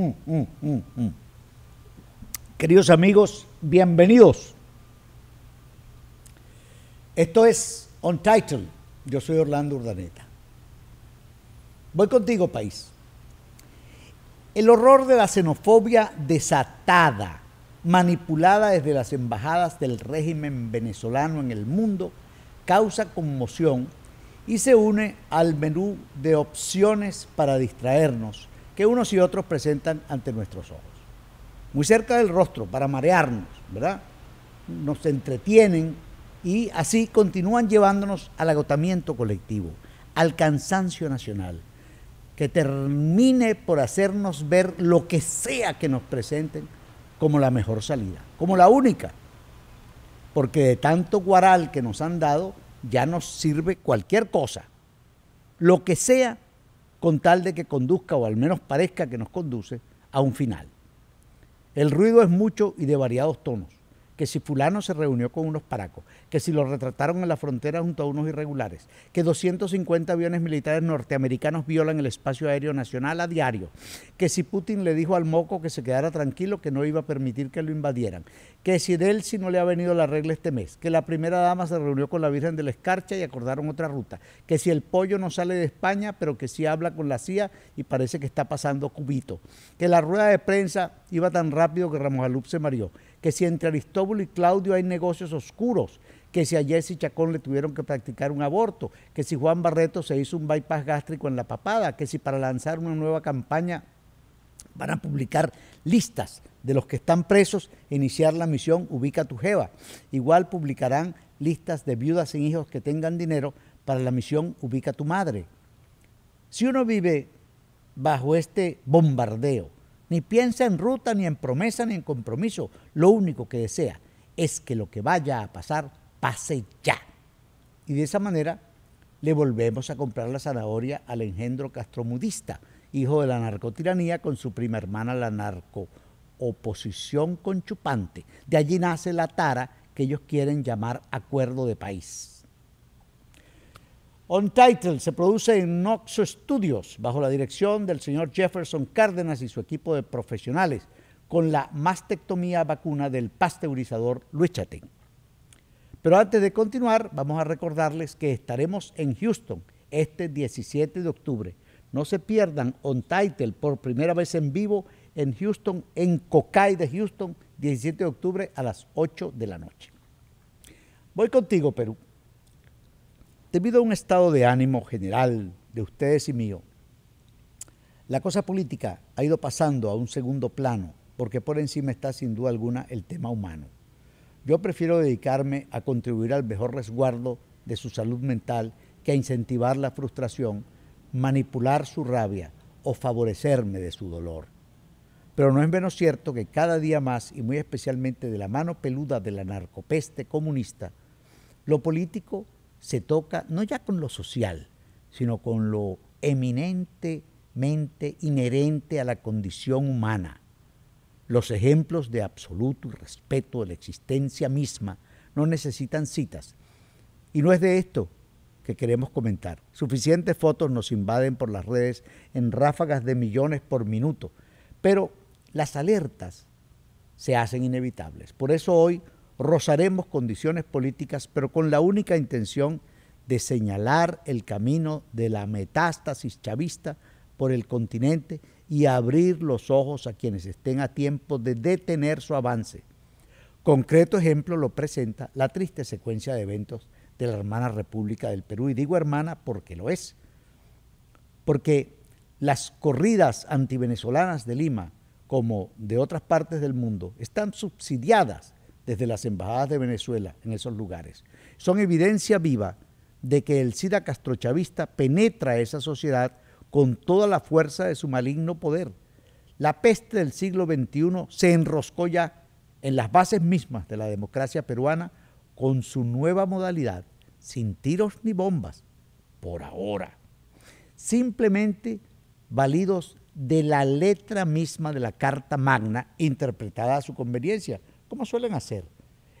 Mm, mm, mm, Queridos amigos, bienvenidos. Esto es title. Yo soy Orlando Urdaneta. Voy contigo, país. El horror de la xenofobia desatada, manipulada desde las embajadas del régimen venezolano en el mundo, causa conmoción y se une al menú de opciones para distraernos que unos y otros presentan ante nuestros ojos. Muy cerca del rostro, para marearnos, ¿verdad? Nos entretienen y así continúan llevándonos al agotamiento colectivo, al cansancio nacional, que termine por hacernos ver lo que sea que nos presenten como la mejor salida, como la única, porque de tanto guaral que nos han dado, ya nos sirve cualquier cosa, lo que sea con tal de que conduzca o al menos parezca que nos conduce a un final. El ruido es mucho y de variados tonos, que si fulano se reunió con unos paracos, que si lo retrataron en la frontera junto a unos irregulares, que 250 aviones militares norteamericanos violan el espacio aéreo nacional a diario, que si Putin le dijo al moco que se quedara tranquilo, que no iba a permitir que lo invadieran, que si Delsi no le ha venido la regla este mes, que la primera dama se reunió con la Virgen de la Escarcha y acordaron otra ruta, que si el pollo no sale de España, pero que si habla con la CIA y parece que está pasando cubito, que la rueda de prensa iba tan rápido que Ramos se mareó, que si entre Aristóbulo y Claudio hay negocios oscuros, que si a Jesse Chacón le tuvieron que practicar un aborto, que si Juan Barreto se hizo un bypass gástrico en la papada, que si para lanzar una nueva campaña van a publicar listas de los que están presos, iniciar la misión Ubica tu Jeva. Igual publicarán listas de viudas sin hijos que tengan dinero para la misión Ubica tu Madre. Si uno vive bajo este bombardeo, ni piensa en ruta, ni en promesa, ni en compromiso, lo único que desea es que lo que vaya a pasar, pase ya. Y de esa manera le volvemos a comprar la zanahoria al engendro castromudista, hijo de la narcotiranía, con su prima hermana, la narco oposición con De allí nace la tara que ellos quieren llamar acuerdo de país. On Title se produce en Noxo Studios, bajo la dirección del señor Jefferson Cárdenas y su equipo de profesionales, con la mastectomía vacuna del pasteurizador Luis Chatín. Pero antes de continuar, vamos a recordarles que estaremos en Houston este 17 de octubre no se pierdan On Title por primera vez en vivo en Houston, en Cocay de Houston, 17 de octubre a las 8 de la noche. Voy contigo, Perú. Debido a un estado de ánimo general de ustedes y mío, la cosa política ha ido pasando a un segundo plano, porque por encima está sin duda alguna el tema humano. Yo prefiero dedicarme a contribuir al mejor resguardo de su salud mental que a incentivar la frustración manipular su rabia o favorecerme de su dolor. Pero no es menos cierto que cada día más, y muy especialmente de la mano peluda de la narcopeste comunista, lo político se toca no ya con lo social, sino con lo eminentemente inherente a la condición humana. Los ejemplos de absoluto respeto de la existencia misma no necesitan citas. Y no es de esto queremos comentar. Suficientes fotos nos invaden por las redes en ráfagas de millones por minuto, pero las alertas se hacen inevitables. Por eso hoy rozaremos condiciones políticas, pero con la única intención de señalar el camino de la metástasis chavista por el continente y abrir los ojos a quienes estén a tiempo de detener su avance. Concreto ejemplo lo presenta la triste secuencia de eventos de la hermana República del Perú. Y digo hermana porque lo es. Porque las corridas antivenezolanas de Lima, como de otras partes del mundo, están subsidiadas desde las embajadas de Venezuela en esos lugares. Son evidencia viva de que el SIDA castrochavista penetra esa sociedad con toda la fuerza de su maligno poder. La peste del siglo XXI se enroscó ya en las bases mismas de la democracia peruana con su nueva modalidad sin tiros ni bombas, por ahora, simplemente válidos de la letra misma de la Carta Magna, interpretada a su conveniencia, como suelen hacer.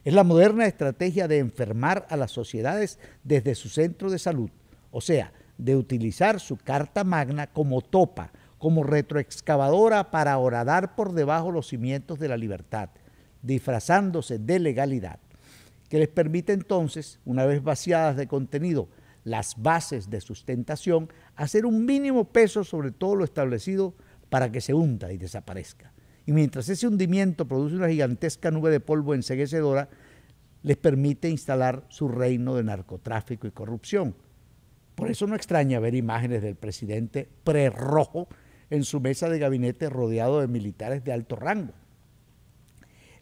Es la moderna estrategia de enfermar a las sociedades desde su centro de salud, o sea, de utilizar su Carta Magna como topa, como retroexcavadora para horadar por debajo los cimientos de la libertad, disfrazándose de legalidad que les permite entonces, una vez vaciadas de contenido las bases de sustentación, hacer un mínimo peso sobre todo lo establecido para que se hunda y desaparezca. Y mientras ese hundimiento produce una gigantesca nube de polvo enseguecedora, les permite instalar su reino de narcotráfico y corrupción. Por eso no extraña ver imágenes del presidente prerrojo en su mesa de gabinete rodeado de militares de alto rango.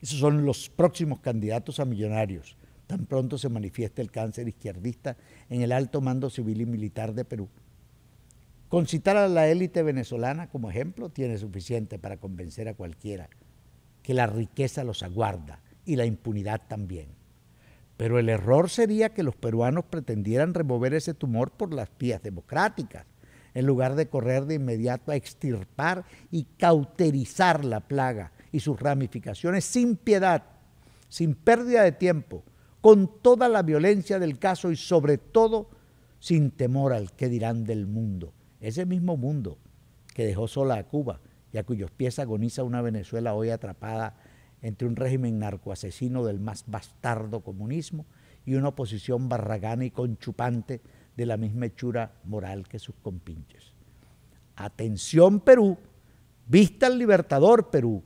Esos son los próximos candidatos a millonarios. Tan pronto se manifiesta el cáncer izquierdista en el alto mando civil y militar de Perú. Con citar a la élite venezolana como ejemplo tiene suficiente para convencer a cualquiera que la riqueza los aguarda y la impunidad también. Pero el error sería que los peruanos pretendieran remover ese tumor por las vías democráticas, en lugar de correr de inmediato a extirpar y cauterizar la plaga y sus ramificaciones sin piedad, sin pérdida de tiempo, con toda la violencia del caso y sobre todo sin temor al que dirán del mundo. Ese mismo mundo que dejó sola a Cuba y a cuyos pies agoniza una Venezuela hoy atrapada entre un régimen narcoasesino del más bastardo comunismo y una oposición barragana y conchupante de la misma hechura moral que sus compinches. Atención Perú, vista al libertador Perú,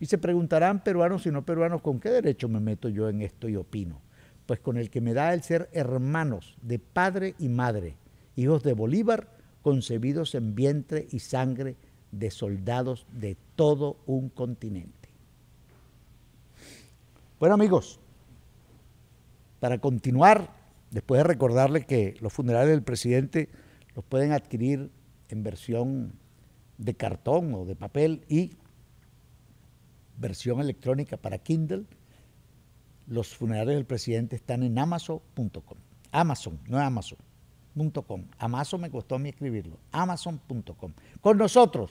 y se preguntarán peruanos y no peruanos, ¿con qué derecho me meto yo en esto y opino? Pues con el que me da el ser hermanos de padre y madre, hijos de Bolívar, concebidos en vientre y sangre de soldados de todo un continente. Bueno amigos, para continuar, después de recordarles que los funerales del presidente los pueden adquirir en versión de cartón o de papel y versión electrónica para Kindle. Los funerales del presidente están en amazon.com. Amazon, no amazon.com. Amazon me costó a mí escribirlo. Amazon.com. Con nosotros,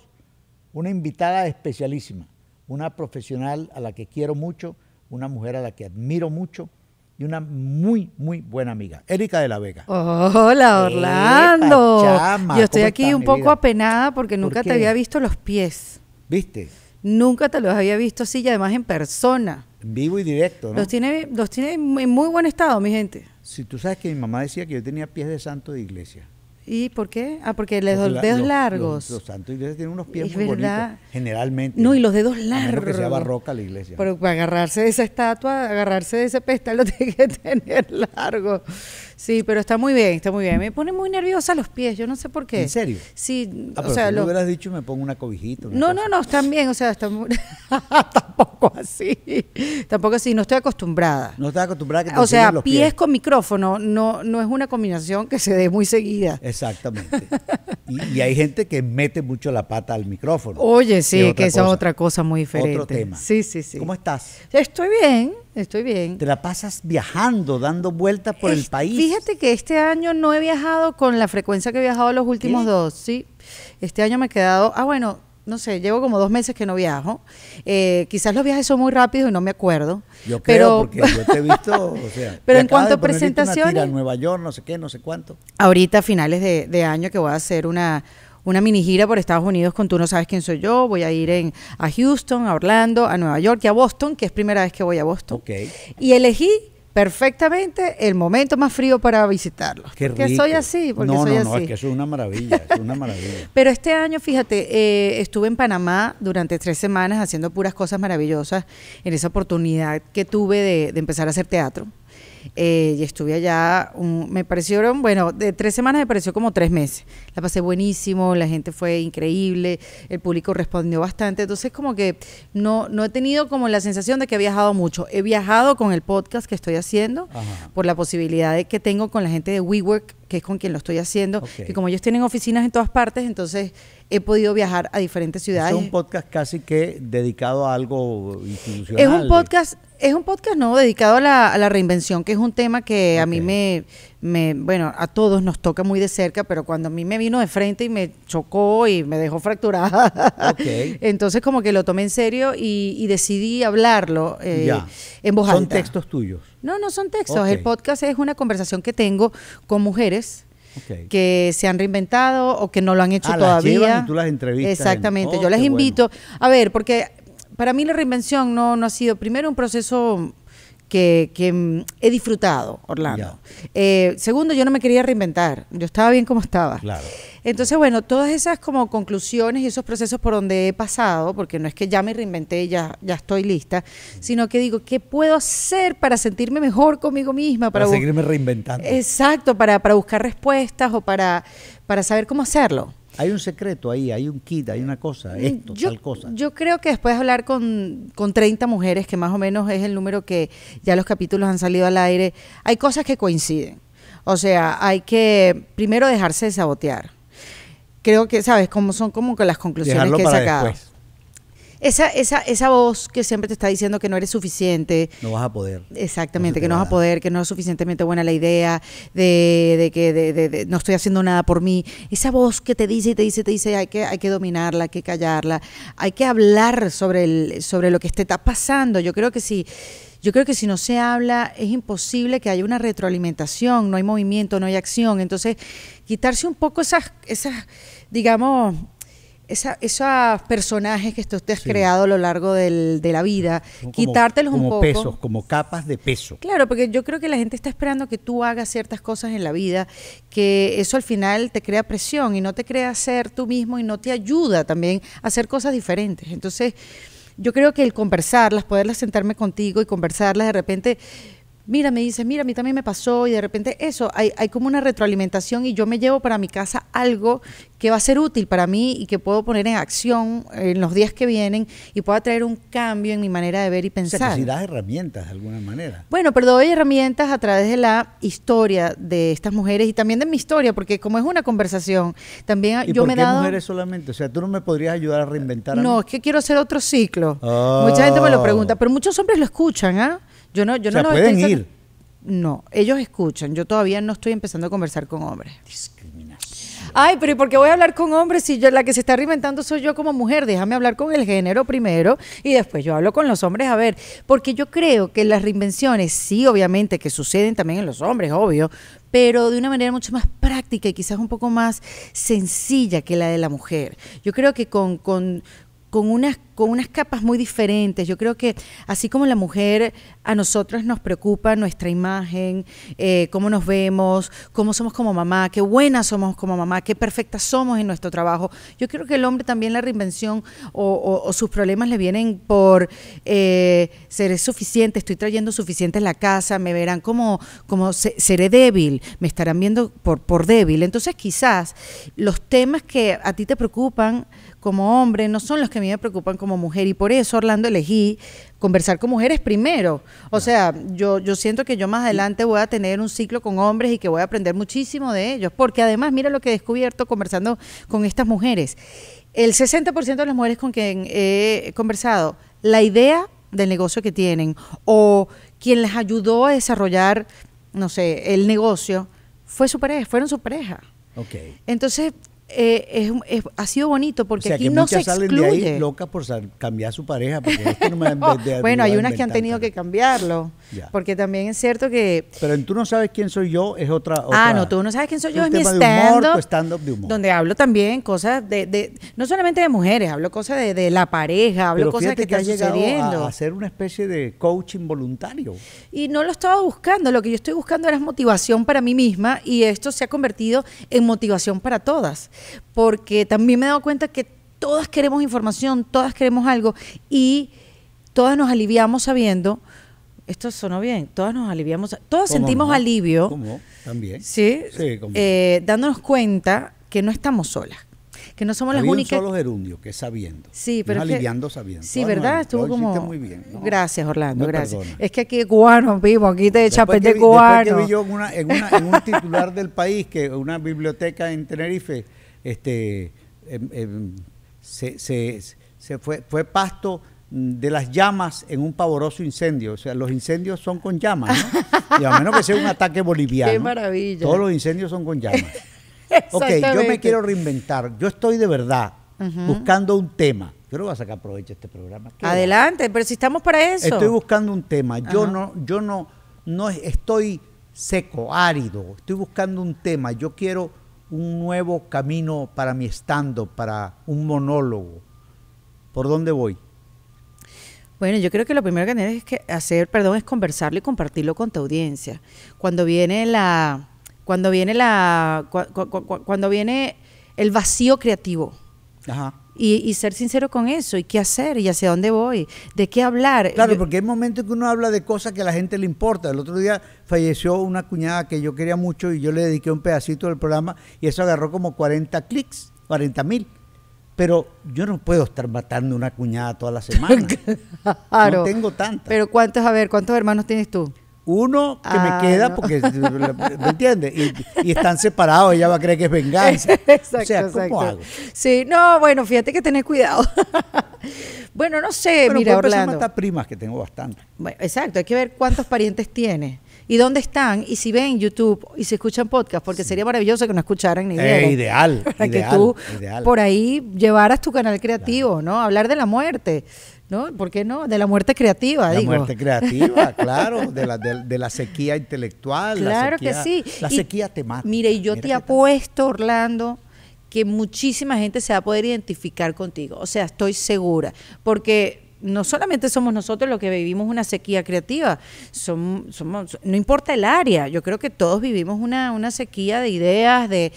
una invitada especialísima, una profesional a la que quiero mucho, una mujer a la que admiro mucho y una muy, muy buena amiga, Erika de la Vega. Hola, Orlando. Yo estoy aquí un poco apenada porque nunca te había visto los pies. ¿Viste? Nunca te los había visto así y además en persona. Vivo y directo, ¿no? Los tiene, los tiene en muy buen estado, mi gente. Si tú sabes que mi mamá decía que yo tenía pies de santo de iglesia. ¿Y por qué? Ah, porque los dedos largos. Los, santos de iglesia tienen unos pies muy bonitos, generalmente. No, y los dedos largos. que sea barroca la iglesia. Pero para agarrarse de esa estatua, agarrarse de ese pestal lo tiene que tener largo. Sí, pero está muy bien, está muy bien. Me pone muy nerviosa los pies, yo no sé por qué. ¿En serio? Sí, ah, o pero sea, tú lo hubieras dicho me pongo una cobijita. no, no, no, están bien, o sea, está muy... tampoco así. Tampoco así, no estoy acostumbrada. No estás acostumbrada a que te O sea, los pies. pies con micrófono no no es una combinación que se dé muy seguida. Exactamente. y, hay gente que mete mucho la pata al micrófono. Oye, sí, que, es es otra cosa muy diferente. Otro tema. Sí, sí, sí. ¿Cómo estás? Estoy bien. Estoy bien. Te la pasas viajando, dando vueltas por el país. Fíjate que este año no he viajado con la frecuencia que he viajado los últimos dos, sí. Este año me he quedado, ah, bueno, no sé, llevo como dos meses que no viajo. Eh, quizás los viajes son muy rápidos y no me acuerdo. Yo creo, pero, porque yo te he visto, o sea, pero en cuanto a presentaciones. Una a Nueva York, no sé qué, no sé cuánto. Ahorita, a finales de año, que voy a hacer una una mini gira por Estados Unidos con Tú no sabes quién soy yo. Voy a ir en, a Houston, a Orlando, a Nueva York y a Boston, que es primera vez que voy a Boston. Y elegí perfectamente el momento más frío para visitarlo. soy así, porque no, no, no, es que eso es una maravilla, una maravilla. Pero este año, fíjate, eh, estuve en Panamá durante tres semanas haciendo puras cosas maravillosas en esa oportunidad que tuve de empezar a hacer teatro. Eh, y estuve allá, me parecieron, bueno, de tres semanas me pareció como tres meses. La pasé buenísimo, la gente fue increíble, el público respondió bastante, entonces como que no, no he tenido como la sensación de que he viajado mucho. He viajado con el podcast que estoy haciendo, por la posibilidad que tengo con la gente de WeWork, que es con quien lo estoy haciendo, que como ellos tienen oficinas en todas partes, entonces he podido viajar a diferentes ciudades. Es un podcast casi que dedicado a algo institucional. Es un podcast es un podcast no dedicado a la, reinvención, que es un tema que a mí me, bueno, a todos nos toca muy de cerca, pero cuando a mí me vino de frente y me chocó y me dejó fracturada, entonces como que lo tomé en serio y, decidí hablarlo eh, en voz ¿Son textos tuyos? No, no son textos. El podcast es una conversación que tengo con mujeres. que se han reinventado o que no lo han hecho ah, todavía. Las tú las entrevistas. Exactamente, oh, yo les invito. A ver, porque para mí la reinvención no, no ha sido primero un proceso que, mm, he disfrutado, Orlando. Eh, segundo, yo no me quería reinventar, yo estaba bien como estaba. Entonces, bueno, todas esas como conclusiones y esos procesos por donde he pasado, porque no es que ya me reinventé, ya, ya estoy lista, sino que digo, ¿qué puedo hacer para sentirme mejor conmigo misma? Para, seguirme reinventando. Exacto, para, para buscar respuestas o para, para saber cómo hacerlo. Hay un secreto ahí, hay un kit, hay una cosa, mm, esto, tal cosa. Yo creo que después de hablar con, con 30 mujeres, que más o menos es el número que ya los capítulos han salido al aire, hay cosas que coinciden. O sea, hay que primero dejarse de sabotear. Creo que, ¿sabes? cómo son como que las conclusiones que he sacado esa, esa, esa voz que siempre te está diciendo que no eres suficiente. No vas a poder. Exactamente, que no vas a poder, que no es suficientemente buena la idea, de, de que de, no estoy haciendo nada por mí. Esa voz que te dice y te dice, te dice, hay que, hay que dominarla, hay que callarla, hay que hablar sobre, el, sobre lo que te está pasando. Yo creo que sí. Si, yo creo que si no se habla es imposible que haya una retroalimentación, no hay movimiento, no hay acción. Entonces, quitarse un poco esas, esas digamos, esa, esos personajes que tú te has creado a lo largo de la vida, quitártelos un poco. Como pesos, como capas de peso. Claro, porque yo creo que la gente está esperando que tú hagas ciertas cosas en la vida, que eso al final te crea presión y no te crea ser tú mismo y no te ayuda también a hacer cosas diferentes. Entonces, yo creo que el conversarlas, poderlas sentarme contigo y conversarlas de repente mira, me dice, mira, a mí también me pasó y de repente eso, hay, hay, como una retroalimentación y yo me llevo para mi casa algo que va a ser útil para mí y que puedo poner en acción en los días que vienen y pueda traer un cambio en mi manera de ver y pensar. O sea, das herramientas de alguna manera. Bueno, pero doy herramientas a través de la historia de estas mujeres y también de mi historia, porque como es una conversación, también yo me he dado... mujeres solamente? O sea, tú no me podrías ayudar a reinventar. A no, es que quiero hacer otro ciclo. Mucha gente me lo oh. pregunta, pero muchos hombres lo escuchan, ¿ah? Yo no, yo o sea, no pueden ir. No, ellos escuchan. Yo todavía no estoy empezando a conversar con hombres. Discriminación. Ay, pero ¿y por qué voy a hablar con hombres si la que se está reinventando soy yo como mujer? Déjame hablar con el género primero y después yo hablo con los hombres a ver. Porque yo creo que las reinvenciones, sí, obviamente, que suceden también en los hombres, obvio, pero de una manera mucho más práctica y quizás un poco más sencilla que la de la mujer. Yo creo que con, con, con unas con unas capas muy diferentes. Yo creo que así como la mujer, a nosotros nos preocupa nuestra imagen, eh, cómo nos vemos, cómo somos como mamá, qué buenas somos como mamá, qué perfectas somos en nuestro trabajo. Yo creo que el hombre también la reinvención o, sus problemas le vienen por eh, ser suficiente, estoy trayendo suficiente a la casa, me verán como, como seré débil, me estarán viendo por, por débil. Entonces quizás los temas que a ti te preocupan como hombre no son los que a mí me preocupan como mujer y por eso, Orlando, elegí conversar con mujeres primero. O sea, yo, yo siento que yo más adelante voy a tener un ciclo con hombres y que voy a aprender muchísimo de ellos, porque además mira lo que he descubierto conversando con estas mujeres. El 60% de las mujeres con quien he conversado, la idea del negocio que tienen o quien les ayudó a desarrollar, no sé, el negocio, fue su pareja, fueron su pareja. Okay. Entonces, eh, es, ha sido bonito porque aquí no se excluye. salen de ahí locas por cambiar su pareja. Porque bueno, hay unas que han tenido que cambiarlo. Porque también es cierto que... Pero tú no sabes quién soy yo es otra... otra ah, no, tú no sabes quién soy yo es mi stand-up. Pues, Stand donde hablo también cosas de, de, No solamente de mujeres, hablo cosas de, la pareja, hablo cosas que, que están sucediendo. A, hacer una especie de coaching voluntario. Y no lo estaba buscando, lo que yo estoy buscando era motivación para mí misma y esto se ha convertido en motivación para todas. Porque también me he dado cuenta que todas queremos información, todas queremos algo y todas nos aliviamos sabiendo esto sonó bien, todos nos aliviamos, todos sentimos alivio. También. Sí, eh, dándonos cuenta que no estamos solas que no somos las únicas. Solo gerundio, que sabiendo. Sí, pero. Es aliviando sabiendo. Sí, ah, ¿verdad? Estuvo como. Muy bien, Gracias, Orlando, gracias. Es que aquí cubanos vivo, aquí te echas de cubanos. vi yo en, un titular del país que una biblioteca en Tenerife este, em, em, se, se, se, fue, fue pasto de las llamas en un pavoroso incendio. O sea, los incendios son con llamas, ¿no? Y a menos que sea un ataque boliviano. Qué maravilla. Todos los incendios son con llamas. ok, yo me quiero reinventar. Yo estoy de verdad buscando un tema. Yo que voy a sacar provecho este programa. Adelante, pero si estamos para eso. Estoy buscando un tema. Yo no, yo no, no estoy seco, árido. Estoy buscando un tema. Yo quiero un nuevo camino para mi estando, para un monólogo. ¿Por dónde voy? Bueno, yo creo que lo primero que tienes es que hacer, perdón, es conversarlo y compartirlo con tu audiencia. Cuando viene la, cuando viene la, cuando viene el vacío creativo. Y, ser sincero con eso, y qué hacer, y hacia dónde voy, de qué hablar. Claro, porque hay momentos que uno habla de cosas que a la gente le importa. El otro día falleció una cuñada que yo quería mucho y yo le dediqué un pedacito del programa y eso agarró como 40 clics, 40 mil. Pero yo no puedo estar matando una cuñada toda la semana. No tengo tantas. Pero cuántos, a ver, ¿cuántos hermanos tienes tú? Uno que me ah, queda porque, ¿me entiendes? Y, están separados, ella va a creer que es venganza. exacto, o sea, ¿cómo Hago? Sí, no, bueno, fíjate que tenés cuidado. bueno, no sé, Pero mira, Orlando. Pero primas que tengo bastante. exacto, hay que ver cuántos parientes tienes y dónde están y si ven YouTube y si escuchan podcast, porque sería maravilloso que no escucharan ni eh, idea. ideal. Para ideal, que tú por ahí llevaras tu canal creativo, ¿no? Hablar de la muerte. ¿No? ¿Por qué no? De la muerte creativa, la digo. La muerte creativa, claro, de la, sequía intelectual. Claro que sí. La sequía te temática. Mire, y yo te apuesto, Orlando, que muchísima gente se va a poder identificar contigo. O sea, estoy segura. Porque no solamente somos nosotros los que vivimos una sequía creativa, son, somos, no importa el área, yo creo que todos vivimos una, una sequía de ideas, de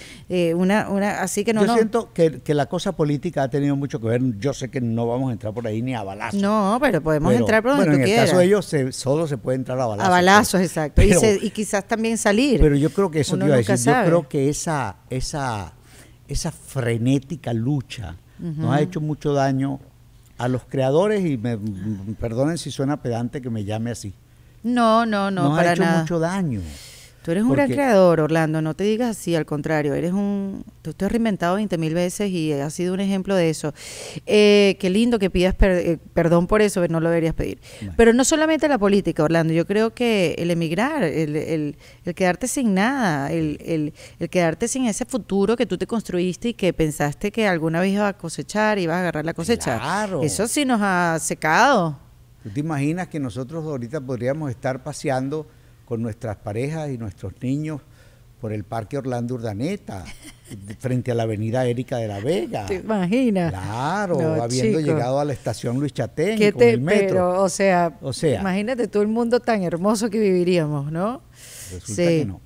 una, una, así que no. Yo siento que, la cosa política ha tenido mucho que ver, yo sé que no vamos a entrar por ahí ni a balazos. No, pero podemos entrar por donde bueno, en el caso de ellos solo se puede entrar a balazos. A balazos, pues. exacto, y, quizás también salir. Pero yo creo que eso iba a decir, yo creo que esa, esa, esa frenética lucha nos ha hecho mucho daño a los creadores y me perdonen si suena pedante que me llame así. No, no, no. Nos ha hecho mucho daño. Tú eres un gran creador, Orlando, no te digas así, al contrario, eres un, tú te has reinventado 20 mil veces y has sido un ejemplo de eso. Eh, qué lindo que pidas eh, perdón por eso, no lo deberías pedir. Pero no solamente la política, Orlando, yo creo que el emigrar, el, quedarte sin nada, el, quedarte sin ese futuro que tú te construiste y que pensaste que alguna vez ibas a cosechar y ibas a agarrar la cosecha. Claro. Eso sí nos ha secado. ¿Tú te imaginas que nosotros ahorita podríamos estar paseando? con nuestras parejas y nuestros niños por el Parque Orlando Urdaneta, frente a la Avenida Erika de la Vega. ¿Te imaginas? Claro, habiendo llegado a la estación Luis Chatén el metro. Pero, o sea, imagínate todo el mundo tan hermoso que viviríamos, ¿no? Resulta que no.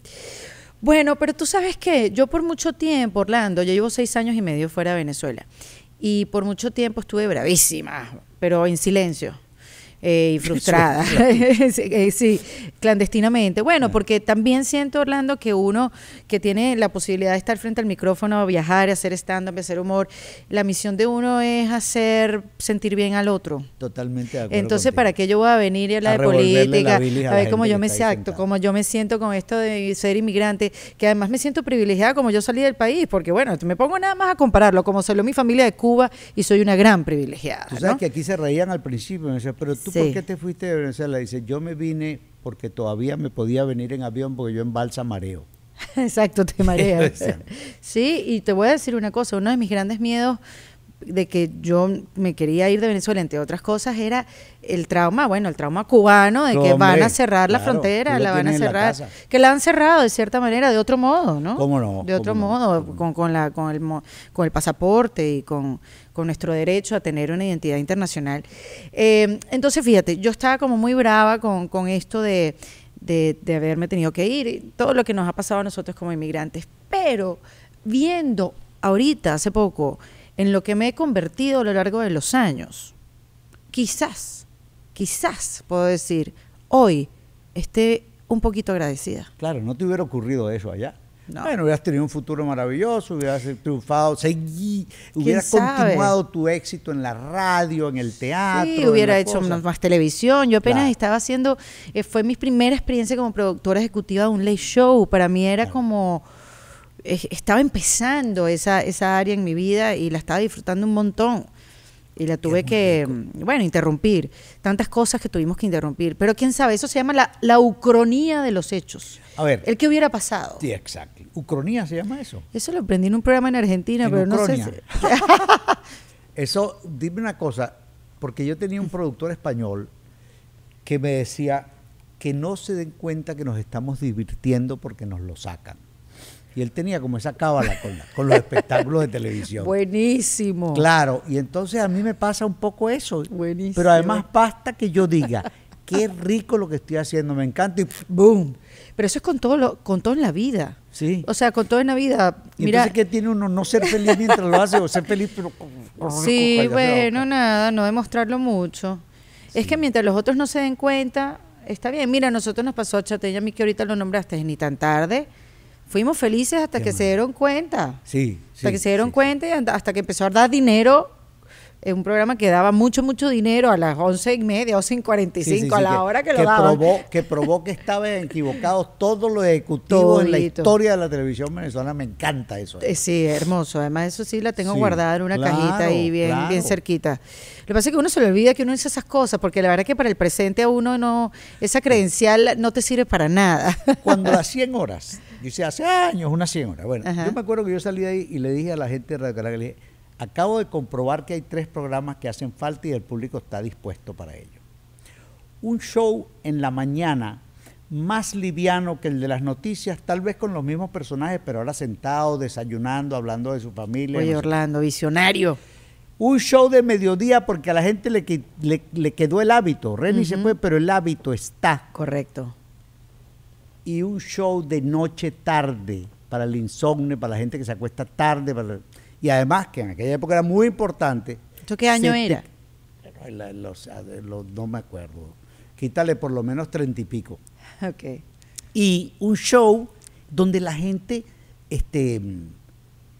Bueno, pero tú sabes que yo por mucho tiempo, Orlando, yo llevo seis años y medio fuera de Venezuela, y por mucho tiempo estuve bravísima, pero en silencio. Eh, y frustrada, eh, sí, clandestinamente. Bueno, porque también siento, Orlando, que uno que tiene la posibilidad de estar frente al micrófono, viajar, hacer stand-up, hacer humor, la misión de uno es hacer sentir bien al otro. Totalmente Entonces, ¿para qué yo voy a venir y hablar a de política? A, ver cómo yo me siento cómo yo me siento con esto de ser inmigrante, que además me siento privilegiada como yo salí del país, porque bueno, me pongo nada más a compararlo, como salió mi familia de Cuba y soy una gran privilegiada. Tú sabes que aquí se reían al principio, me tú ¿tú por qué te fuiste de Venezuela? Dice, yo me vine porque todavía me podía venir en avión porque yo en balsa mareo. Exacto, te mareas. sí, y te voy a decir una cosa, uno de mis grandes miedos de que yo me quería ir de Venezuela, entre otras cosas, era el trauma, bueno, el trauma cubano de que van a cerrar la frontera, la van a cerrar, que la han cerrado de cierta manera, de otro modo, ¿no? ¿Cómo no? De otro modo, con, la, con, el, pasaporte y con, con nuestro derecho a tener una identidad internacional. Em, entonces, fíjate, yo estaba como muy brava con, esto de, de haberme tenido que ir, y todo lo que nos ha pasado a nosotros como inmigrantes, pero viendo ahorita, hace poco, en lo que me he convertido a lo largo de los años. Quizás, quizás puedo decir, hoy esté un poquito agradecida. Claro, no te hubiera ocurrido eso allá. No. Bueno, hubieras tenido un futuro maravilloso, hubieras triunfado, seguí, hubieras continuado tu éxito en la radio, en el teatro. Sí, hubiera hecho más, televisión. Yo apenas estaba haciendo, eh, fue mi primera experiencia como productora ejecutiva de un late show. Para mí era como estaba empezando esa, esa área en mi vida y la estaba disfrutando un montón. Y la tuve que, bueno, interrumpir. Tantas cosas que tuvimos que interrumpir. Pero quién sabe, eso se llama la, la ucronía de los hechos. A ver. El que hubiera pasado. Sí, exacto. ¿Ucronía se llama eso? Eso lo aprendí en un programa en Argentina, pero no sé. eso, dime una cosa, porque yo tenía un productor español que me decía que no se den cuenta que nos estamos divirtiendo porque nos lo sacan. Y él tenía como esa cábala con, los espectáculos de televisión. Buenísimo. Claro, y entonces a mí me pasa un poco eso. Buenísimo. Pero además basta que yo diga, qué rico lo que estoy haciendo, me encanta y ¡boom! Pero eso es con todo, con todo en la vida. Sí. O sea, con todo en la vida. Mira. Entonces, ¿qué tiene uno? No ser feliz mientras lo hace o ser feliz, pero. Sí, bueno, nada, no demostrarlo mucho. Es que mientras los otros no se den cuenta, está bien. Mira, a nosotros nos pasó a Chateña, a mí que ahorita lo nombraste, ni tan tarde. Fuimos felices hasta que se dieron cuenta. Sí, Hasta que se dieron cuenta y hasta que empezó a dar dinero un programa que daba mucho, mucho dinero a las once y media, o a la hora que, lo daban. que probó que estaban equivocados todos los ejecutivos en la historia de la televisión venezolana. Me encanta eso. ¿eh? Eh, sí, hermoso. Además, eso sí la tengo guardada en una cajita ahí bien, bien cerquita. Lo que pasa es que uno se le olvida que uno hizo esas cosas, porque la verdad que para el presente a uno no, esa credencial no te sirve para nada. Cuando a 100 horas, dice hace años unas 100 horas. Bueno, yo me acuerdo que yo salí de ahí y le dije a la gente de Radio Caracas, le dije, Acabo de comprobar que hay tres programas que hacen falta y el público está dispuesto para ello. Un show en la mañana más liviano que el de las noticias, tal vez con los mismos personajes, pero ahora sentado, desayunando, hablando de su familia. Oye, Orlando, visionario. Un show de mediodía porque a la gente le, quedó el hábito. Reni se fue, pero el hábito está. Correcto. Y un show de noche tarde para el insomnio, para la gente que se acuesta tarde. Para y además que en aquella época era muy importante. ¿Esto qué año era? no me acuerdo. Quítale por lo menos treinta y pico. Ok. Y un show donde la gente este,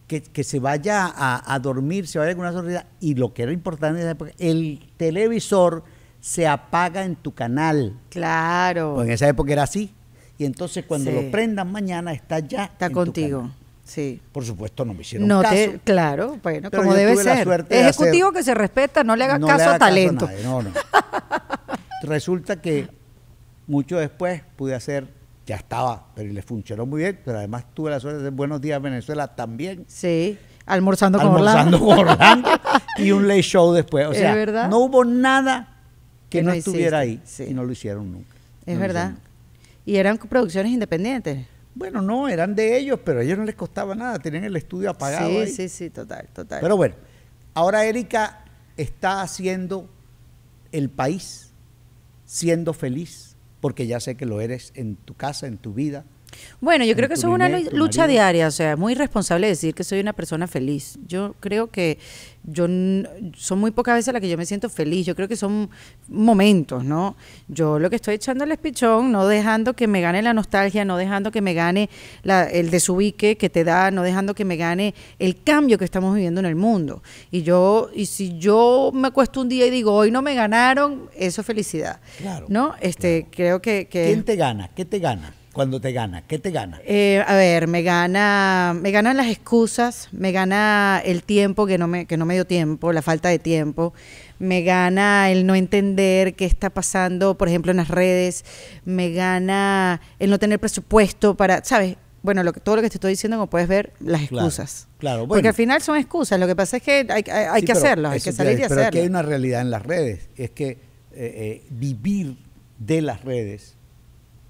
que, se vaya a, dormir, se vaya con una sonrisa. Y lo que era importante en esa época, el televisor se apaga en tu canal. Claro. Pues en esa época era así. Y entonces cuando lo prendan mañana está ya. Está contigo. Sí. Por supuesto, no me hicieron caso. claro, bueno, como debe ser. Ejecutivo que se respeta, no le haga caso a talento. no, no. Resulta que mucho después pude hacer, ya estaba, pero le funcionó muy bien, pero además tuve la suerte de Buenos Días Venezuela también. Sí, almorzando con Orlando. Con Orlando y un late show después. O sea, no hubo nada que, no, estuviera ahí y no lo hicieron nunca. Es verdad. Y eran producciones independientes. Bueno, no, eran de ellos, pero a ellos no les costaba nada, tenían el estudio apagado. Sí, sí, sí, total, total. Pero bueno, ahora Erika está haciendo el país, siendo feliz, porque ya sé que lo eres en tu casa, en tu vida, bueno, yo creo que eso es una lucha diaria, o sea, muy responsable decir que soy una persona feliz. Yo creo que yo son muy pocas veces las que yo me siento feliz, yo creo que son momentos, ¿no? Yo lo que estoy echando el espichón, no dejando que me gane la nostalgia, no dejando que me gane el desubique que te da, no dejando que me gane el cambio que estamos viviendo en el mundo. Y yo y si yo me acuesto un día y digo, "Hoy no me ganaron", eso es felicidad. ¿No? Este, creo que, que ¿Quién te gana? ¿Qué te gana? cuando te gana? ¿Qué te gana? Eh, a ver, me gana, me ganan las excusas, me gana el tiempo que no me, que no me dio tiempo, la falta de tiempo, me gana el no entender qué está pasando, por ejemplo, en las redes, me gana el no tener presupuesto para, ¿sabes? Bueno, lo que, todo lo que te estoy diciendo, como puedes ver, las excusas. Claro, Porque al final son excusas, lo que pasa es que hay, que hacerlo, hay que salir y hacerlo. Pero aquí hay una realidad en las redes, es que eh, eh, vivir de las redes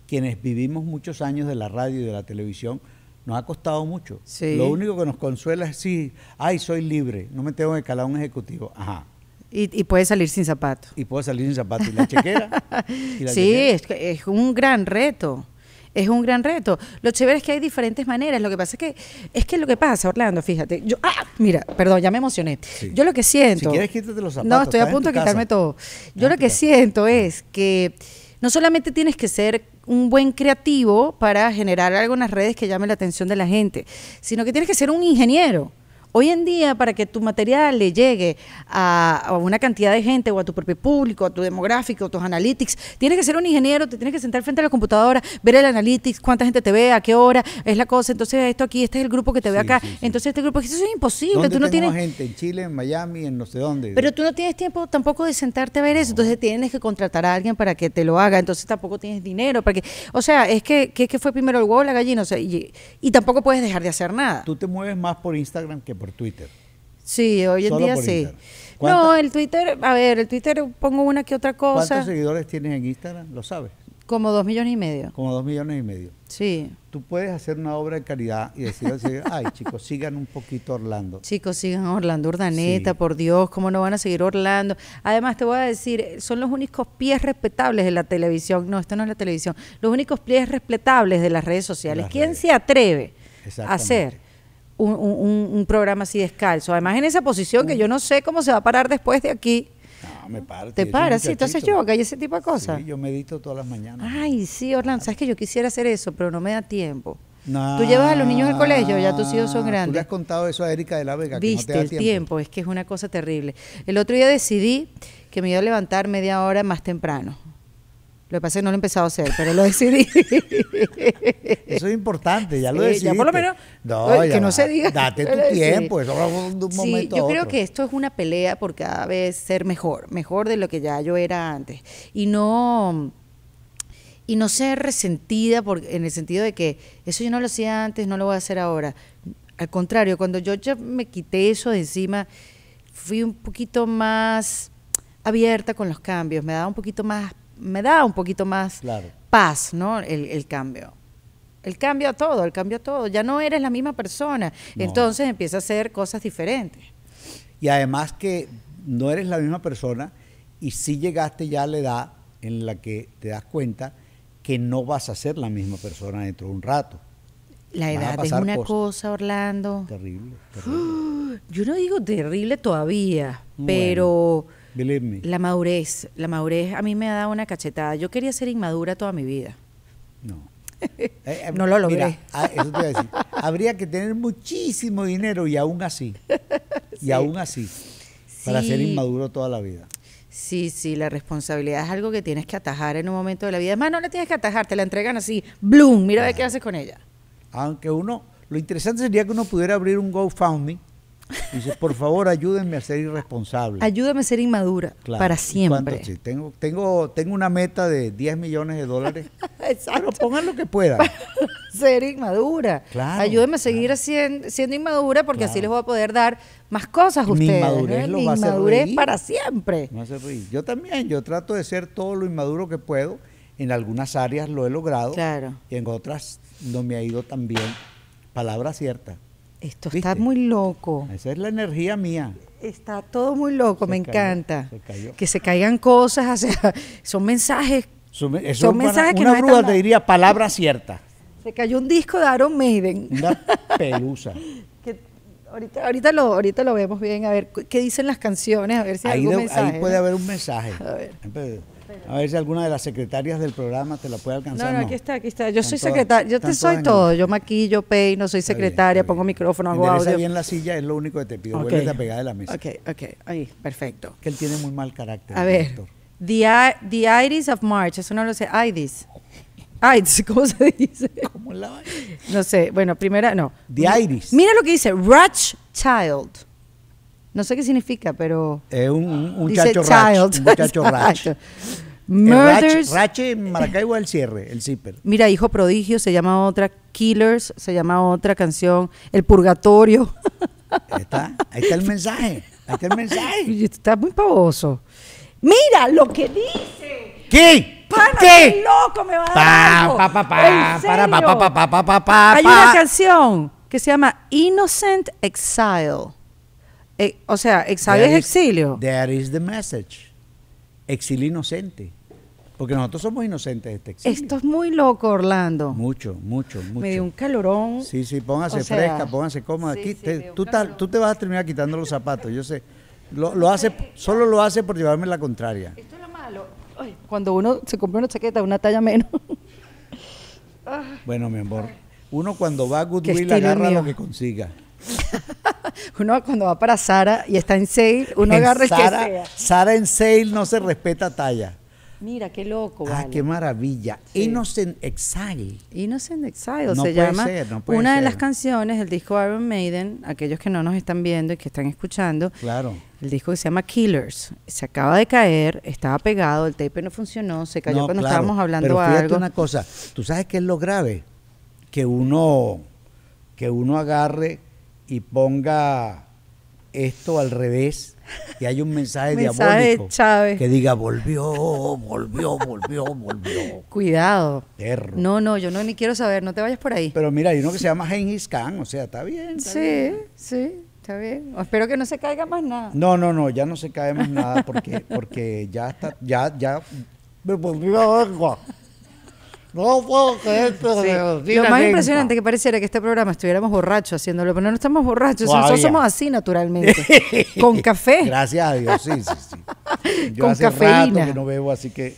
quienes vivimos muchos años de la radio y de la televisión, nos ha costado mucho. Lo único que nos consuela es sí, ay, soy libre, no me tengo que calar un ejecutivo. Ajá. Y, y puede salir sin zapatos Y puede salir sin zapato. ¿Y la chequera? sí, Es, un gran reto. Es un gran reto. Lo chévere es que hay diferentes maneras. Lo que pasa es que, es que lo que pasa, Orlando, fíjate. Yo, ah, mira, perdón, ya me emocioné. Yo lo que siento. Si quieres, quítate los zapatos. No, estoy a punto de quitarme todo. Yo lo que siento es que no solamente tienes que ser un buen creativo para generar algo en las redes que llame la atención de la gente, sino que tienes que ser un ingeniero. Hoy en día, para que tu material le llegue a, una cantidad de gente o a tu propio público, a tu demográfico, a tus analytics, tienes que ser un ingeniero, te tienes que sentar frente a la computadora, ver el analytics, cuánta gente te ve, a qué hora, es la cosa, entonces esto aquí, este es el grupo que te ve acá, entonces este grupo, eso es imposible, tú no tienes gente en Chile, en Miami, en no sé dónde. Pero tú no tienes tiempo tampoco de sentarte a ver eso, entonces tienes que contratar a alguien para que te lo haga, entonces tampoco tienes dinero, para que. o sea, es que, fue primero el huevo la gallina, y, y tampoco puedes dejar de hacer nada. Tú te mueves más por Instagram que por Twitter. Sí, hoy en día sí. No, el Twitter, a ver, el Twitter pongo una que otra cosa. ¿Cuántos seguidores tienes en Instagram? ¿Lo sabes? Como dos millones y medio. Como dos millones y medio. Sí. Tú puedes hacer una obra de calidad y decir, ay chicos, sigan un poquito Orlando. Chicos, sigan Orlando Urdaneta, por Dios, ¿cómo no van a seguir Orlando? Además, te voy a decir, son los únicos pies respetables de la televisión. No, esto no es la televisión. Los únicos pies respetables de las redes sociales. ¿Quién se atreve a hacer? un, un, programa así descalzo. Además, en esa posición que mm. yo no sé cómo se va a parar después de aquí. No, me Te paras, sí, entonces yoga y ese tipo de cosas. Sí, yo medito todas las mañanas. Ay, sí, Orlando, sabes que yo quisiera hacer eso, pero no me da tiempo. tú llevas a los niños al colegio, ya tus hijos son grandes. Tú le has contado eso a Erika de la Vega. Viste, el tiempo, es que es una cosa terrible. El otro día decidí que me iba a levantar media hora más temprano lo que pasa es que no lo he empezado a hacer, pero lo decidí. Eso es importante, ya lo decidí. por lo menos, no, que no se diga. Date tu tiempo, eso de un momento Yo creo que esto es una pelea por cada vez ser mejor, mejor de lo que ya yo era antes. Y no y no ser resentida por, en el sentido de que eso yo no lo hacía antes, no lo voy a hacer ahora. Al contrario, cuando yo ya me quité eso de encima, fui un poquito más abierta con los cambios, me daba un poquito más me da un poquito más paz, ¿no? El, cambio. El cambio a todo, el cambio a todo. Ya no eres la misma persona. Entonces empieza a hacer cosas diferentes. Y además que no eres la misma persona y si llegaste ya a la edad en la que te das cuenta que no vas a ser la misma persona dentro de un rato. La edad es una cosa, Orlando. Terrible. yo no digo terrible todavía, pero la madurez, la madurez a mí me ha dado una cachetada. Yo quería ser inmadura toda mi vida. No. Eh, eh, no lo logré. Ah, eso te Habría que tener muchísimo dinero y aún así. Y aún así. Para ser inmaduro toda la vida. Sí, sí, la responsabilidad es algo que tienes que atajar en un momento de la vida. Además, no la tienes que atajar, te la entregan así, ¡bloom! Mira a qué haces con ella. Aunque uno, lo interesante sería que uno pudiera abrir un GoFundMe Dice, por favor, ayúdenme a ser irresponsable. Ayúdame a ser inmadura para siempre. tengo, tengo, tengo una meta de 10 millones de dólares. Exacto. pongan lo que puedan. ser inmadura. Ayúdenme a seguir siendo, inmadura porque así les voy a poder dar más cosas a ustedes. inmadurez, ¿eh? para siempre. Yo también, yo trato de ser todo lo inmaduro que puedo. En algunas áreas lo he logrado. Y en otras no me ha ido tan bien. Palabra cierta. Esto está muy loco. Esa es la energía mía. Está todo muy loco, me encanta. que se caigan cosas, son mensajes. Son, mensajes una, que no te diría palabra cierta. Se cayó un disco de Aaron Maiden. Una pelusa. ahorita, lo, vemos bien, a ver qué dicen las canciones, a ver si hay algún mensaje. Ahí puede haber un mensaje. A ver. A ver si alguna de las secretarias del programa te la puede alcanzar. No, no, aquí está, aquí está. Yo soy secretaria, yo te soy todo. Yo maquillo, peino, soy secretaria, pongo micrófono, hago audio. bien la silla, es lo único que te pido. Vuelve a pegar de la mesa. Ok, ok, ahí, perfecto. Que él tiene muy mal carácter. A ver, the, the Iris of March, eso no lo sé, Iris. Iris, ¿cómo se dice? ¿Cómo la No sé, bueno, primera, no. The Iris. Mira lo que dice, Ratch Child. No sé qué significa, pero. Es un, un, Un muchacho ratch. Murders. Rache Maracaibo el cierre, el zipper. Mira, Hijo Prodigio se llama otra, Killers se llama otra canción, El Purgatorio. Ahí está, ahí está el mensaje, ahí está el mensaje. Está muy pavoso. Mira lo que dice. ¿Qué? ¿Qué? loco me va a dar pa, pa, pa, pa, pa, pa, pa, Hay una canción que se llama Innocent Exile. Eh, o sea, exilio exilio. That is the message. Exilio inocente. Porque nosotros somos inocentes de este exilio. Esto es muy loco, Orlando. Mucho, mucho, mucho. Me dio un calorón. Sí, sí, póngase fresca, póngase cómoda. aquí, tú, tú, te vas a terminar quitando los zapatos, yo sé. Lo, hace, solo lo hace por llevarme la contraria. Esto es lo malo. cuando uno se compra una chaqueta, una talla menos. bueno, mi amor, uno cuando va a Goodwill agarra lo que consiga. uno cuando va para Sara y está en sale, uno agarre agarra Sara, Sara en sale no se respeta talla. Mira, qué loco. Ah, qué maravilla. Innocent Exile. Innocent Exile no se llama. una de las canciones del disco Iron Maiden, aquellos que no nos están viendo y que están escuchando. Claro. El disco que se llama Killers. Se acaba de caer, estaba pegado, el tape no funcionó, se cayó cuando estábamos hablando pero fíjate una cosa, ¿tú sabes qué es lo grave? Que uno que uno agarre y ponga esto al revés y hay un mensaje, de diabólico que diga volvió, volvió, volvió, volvió. Cuidado. No, no, yo no ni quiero saber, no te vayas por ahí. Pero mira, hay uno que se llama Genghis Khan, o sea, está bien. sí, sí, está bien. Espero que no se caiga más nada. No, no, no, ya no se cae más nada porque porque ya está ya ya me no puedo creer, pero sí. Lo más impresionante que pareciera que este programa estuviéramos borrachos haciéndolo, pero no estamos borrachos, nosotros somos así naturalmente. Con café. Gracias a Dios, sí, Yo hace rato que no bebo, así que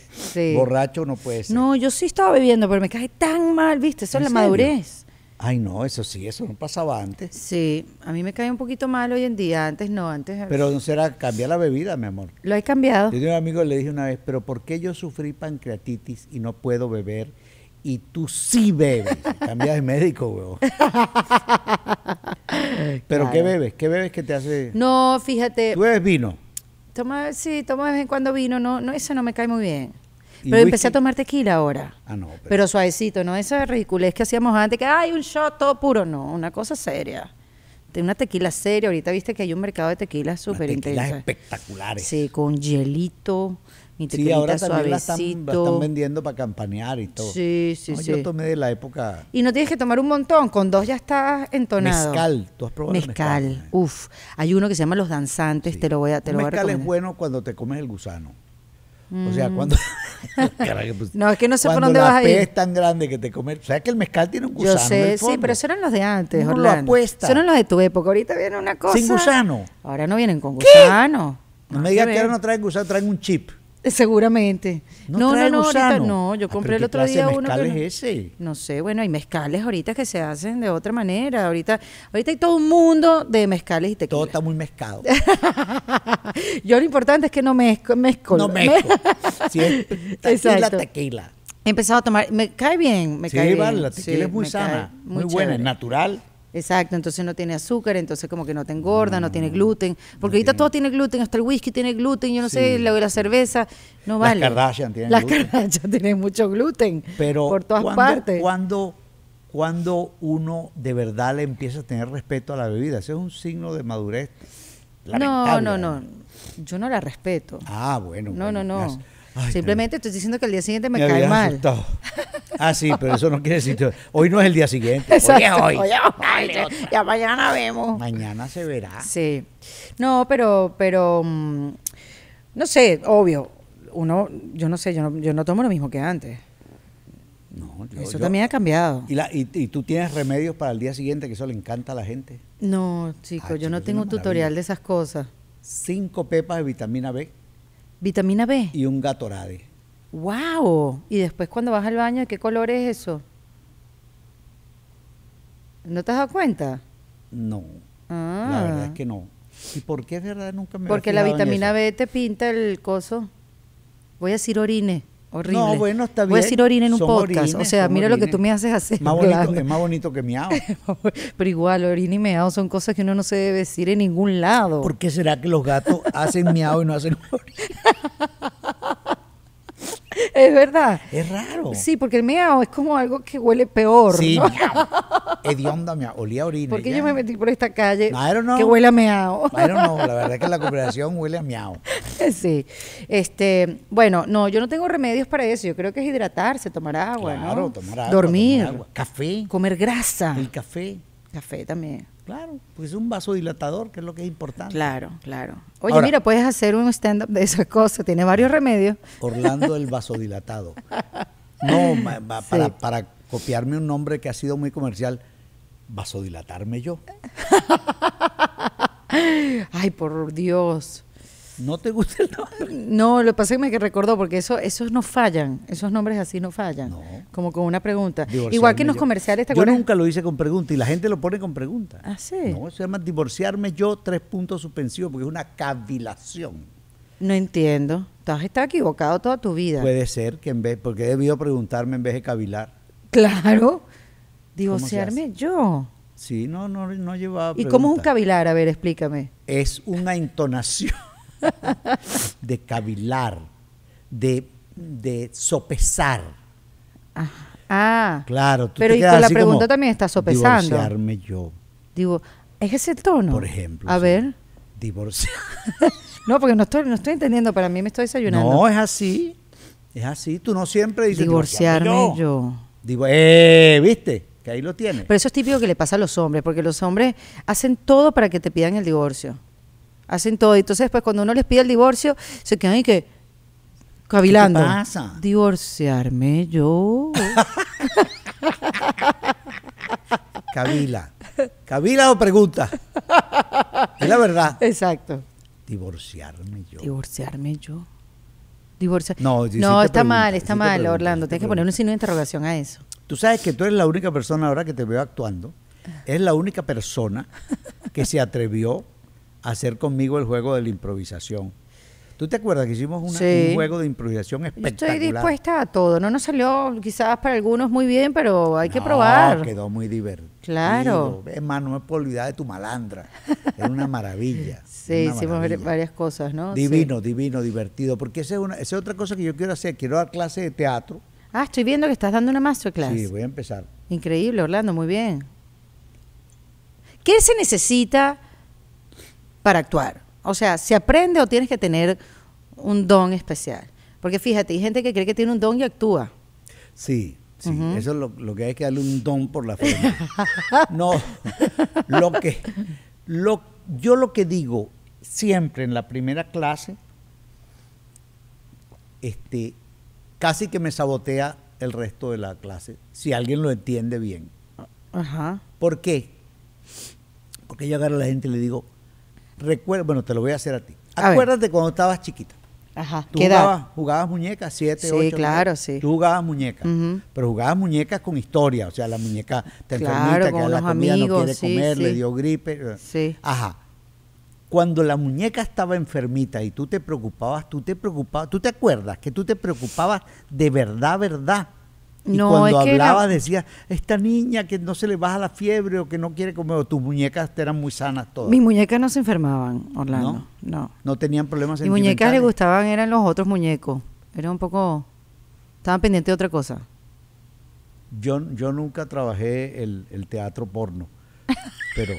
borracho no puede ser. No, yo sí estaba bebiendo, pero me cae tan mal, ¿viste? Eso es la madurez. Ay, no, eso sí, eso no pasaba antes. Sí, a mí me cae un poquito mal hoy en día, antes no, antes. Pero no será cambiar la bebida, mi amor. Lo he cambiado. Yo un amigo le dije una vez, pero ¿por qué yo sufrí pancreatitis y no puedo beber? y tú sí bebes. Cambias de médico, huevo. Pero ¿qué bebes? ¿Qué bebes que te hace? No, fíjate. ¿Tú bebes vino? Toma, sí, tomo de vez en cuando vino. No, no, eso no me cae muy bien. Pero empecé a tomar tequila ahora. Ah, no. Pero, suavecito, ¿no? Esa ridiculez que hacíamos antes, que hay un shot todo puro. No, una cosa seria una tequila seria. Ahorita viste que hay un mercado de tequila súper Tequilas espectaculares. Sí, con hielito, y sí, ahora también la están, vendiendo para campanear y todo. Sí, sí, sí. Yo tomé de la época. Y no tienes que tomar un montón, con dos ya estás entonado. Mezcal, tú has probado mezcal. uff Hay uno que se llama Los Danzantes, te lo voy a te lo mezcal a es bueno cuando te comes el gusano. O sea, mm. cuando. no, es que no sé por dónde vas a ir. es tan grande que te comes. O sea, que el mezcal tiene un gusano. Yo sé, sí, pero son eran los de antes, Orlando. Son los de tu época. Ahorita viene una cosa. Sin gusano. Ahora no vienen con gusano. No ah, me digas que ahora no traen gusano, traen un chip. Seguramente. No, no, no, no, ahorita, no, yo ah, compré el otro día uno. Que no, es ese? no sé, bueno, hay mezcales ahorita que se hacen de otra manera. Ahorita, ahorita hay todo un mundo de mezcales y tequila. Todo está muy mezcado yo lo importante es que no mezco, mezco. No mezco. Sí, es la tequila. He empezado a tomar, me cae bien, me cae bien. la tequila es muy sana, muy buena, es natural Exacto, entonces no tiene azúcar, entonces como que no te engorda, no, tiene mm, gluten, porque ahorita todo tiene gluten, hasta el whisky tiene gluten, yo no sé, la, la cerveza, no vale. Las Kardashian tienen Las tienen mucho gluten Pero por todas partes. Cuando, cuando uno de verdad le empieza a tener respeto a la bebida, ese es un signo de madurez. No, no, no, ¿eh? yo no la respeto. Ah, bueno. No, no, no. Simplemente estoy diciendo que el día siguiente me, cae mal. Ah, sí, pero eso no quiere decir. Hoy no es el día siguiente. es hoy. ya, mañana vemos. Mañana se verá. Sí. No, pero, pero, mm, no sé, obvio. Uno, yo no sé, yo no, yo no tomo lo mismo que antes. No, eso también ha cambiado. Y, tú tienes remedios para el día siguiente, que eso le encanta a la gente? No, chico, ah, yo no tengo un tutorial de esas cosas. Cinco pepas de vitamina B Vitamina B. Y un Gatorade. ¡Wow! Y después cuando vas al baño, qué color es eso? ¿No te has dado cuenta? No. Ah. La verdad es que no. ¿Y por qué es verdad nunca me Porque la vitamina B te pinta el coso. Voy a decir orine. Horrible. No, bueno, está bien. Voy a decir orina en un podcast. o sea, mira lo que tú me haces hacer. Más bonito, es más bonito que miau. Pero igual, orina y miau son cosas que uno no se debe decir en ningún lado. ¿Por qué será que los gatos hacen miau y no hacen orina? es verdad. Es raro. Sí, porque el meao es como algo que huele peor. Sí, ¿no? edionda Olía a orina. Porque yo me metí por esta calle que huele a meao. No, no, La verdad es que la cooperación huele a meao. Sí. Este, bueno, no, yo no tengo remedios para eso. Yo creo que es hidratarse, tomar agua, claro, tomar agua. Dormir. Café. Comer grasa. El café. Café también. Claro, pues un vasodilatador, que es lo que es importante. Claro, claro. Oye, mira, puedes hacer un stand-up de esa cosa, tiene varios remedios. Orlando el vasodilatado. No, para, copiarme un nombre que ha sido muy comercial, vasodilatarme yo. Ay, por Dios. ¿No te gusta el nombre? No, lo que pasa es que me recordó, porque eso, esos no fallan, esos nombres así no fallan. Como con una pregunta. Igual que en los comerciales, Yo nunca lo hice con pregunta y la gente lo pone con pregunta. Ah, sí. No, se llama divorciarme yo tres puntos suspensivos, porque es una cavilación. No entiendo. Estás estado equivocado toda tu vida. Puede ser que en vez, porque he debido preguntarme en vez de cavilar. Claro. Divorciarme yo. Sí, no, no, no llevaba. ¿Y cómo es un cavilar? A ver, explícame. Es una entonación. de cavilar, de, de sopesar. Ah, ah. claro. pero con la pregunta también está sopesando. Divorciarme yo. Digo, ¿es ese tono? Por ejemplo. A ver. Divorciar. no, porque no estoy, no estoy entendiendo, para mí me estoy desayunando. No, es así. Es así. Tú no siempre dices. Divorciarme yo. Digo, eh, ¿viste? Que ahí lo tienes. Pero eso es típico que le pasa a los hombres, porque los hombres hacen todo para que te pidan el divorcio hacen todo. Y Entonces después pues, cuando uno les pide el divorcio, se quedan y que cavilando. ¿Qué pasa? Divorciarme yo. Cavila. Cavila o pregunta. Es la verdad. Exacto. Divorciarme yo. Divorciarme yo. Divorciarme No, no está mal, está mal, Orlando. Tienes que poner un signo de interrogación a eso. Tú sabes que tú eres la única persona ahora que te veo actuando. Es la única persona que se atrevió hacer conmigo el juego de la improvisación. ¿Tú te acuerdas que hicimos un juego de improvisación espectacular? estoy dispuesta a todo. No nos salió quizás para algunos muy bien, pero hay que probar. Quedó muy divertido. Claro. Es más, no me puedo olvidar de tu malandra. Era una maravilla. sí, hicimos varias cosas, ¿no? Divino, divino, divertido. Porque esa es, otra cosa que yo quiero hacer. Quiero dar clase de teatro. Ah, estoy viendo que estás dando una clase. Sí, voy a empezar. Increíble, Orlando, muy bien. ¿Qué se necesita? para actuar. O sea, ¿se aprende o tienes que tener un don especial? Porque fíjate, hay gente que cree que tiene un don y actúa. Sí, sí. Eso es lo, que hay que darle un don por la forma. no, lo que, lo, yo lo que digo siempre en la primera clase, este, casi que me sabotea el resto de la clase, si alguien lo entiende bien. Ajá. ¿Por qué? Porque yo agarro a la gente y le digo, recuerdo bueno, te lo voy a hacer a ti. Acuérdate cuando estabas chiquita. Ajá. Tú jugabas, jugabas muñecas, siete, sí, claro, sí. Tú jugabas muñecas, pero jugabas muñecas con historia, o sea, la muñeca te enfermita, que la comida amigos, no quiere comer, le dio gripe. Eh. Sí. Ajá. Cuando la muñeca estaba enfermita y tú te preocupabas, tú te preocupabas, tú te acuerdas que tú te preocupabas de verdad, verdad y cuando hablaba decía, esta niña que no se le baja la fiebre o que no quiere comer, o tus muñecas eran muy sanas todas. Mis muñecas no se enfermaban, Orlando. No. No, no tenían problemas Mis muñecas le gustaban, eran los otros muñecos. Era un poco. Estaban pendientes de otra cosa. Yo, yo nunca trabajé el, teatro porno. Pero.